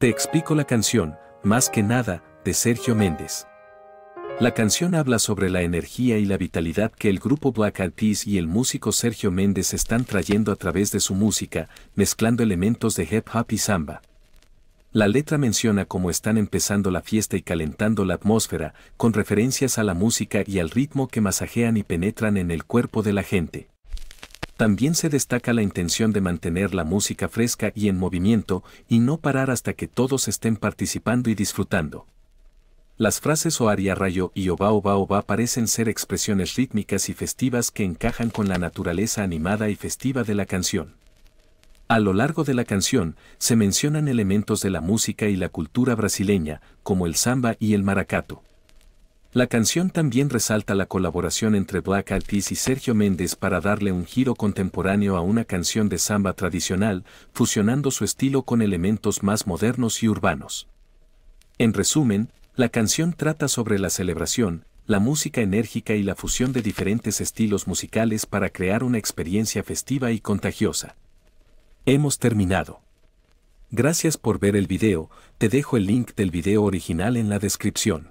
Te explico la canción, más que nada, de Sergio Méndez. La canción habla sobre la energía y la vitalidad que el grupo Black Eyed y el músico Sergio Méndez están trayendo a través de su música, mezclando elementos de hip hop y samba. La letra menciona cómo están empezando la fiesta y calentando la atmósfera, con referencias a la música y al ritmo que masajean y penetran en el cuerpo de la gente. También se destaca la intención de mantener la música fresca y en movimiento y no parar hasta que todos estén participando y disfrutando. Las frases Oaria rayo y oba oba oba parecen ser expresiones rítmicas y festivas que encajan con la naturaleza animada y festiva de la canción. A lo largo de la canción, se mencionan elementos de la música y la cultura brasileña, como el samba y el maracato. La canción también resalta la colaboración entre Black Eyed y Sergio Méndez para darle un giro contemporáneo a una canción de samba tradicional, fusionando su estilo con elementos más modernos y urbanos. En resumen, la canción trata sobre la celebración, la música enérgica y la fusión de diferentes estilos musicales para crear una experiencia festiva y contagiosa. Hemos terminado. Gracias por ver el video, te dejo el link del video original en la descripción.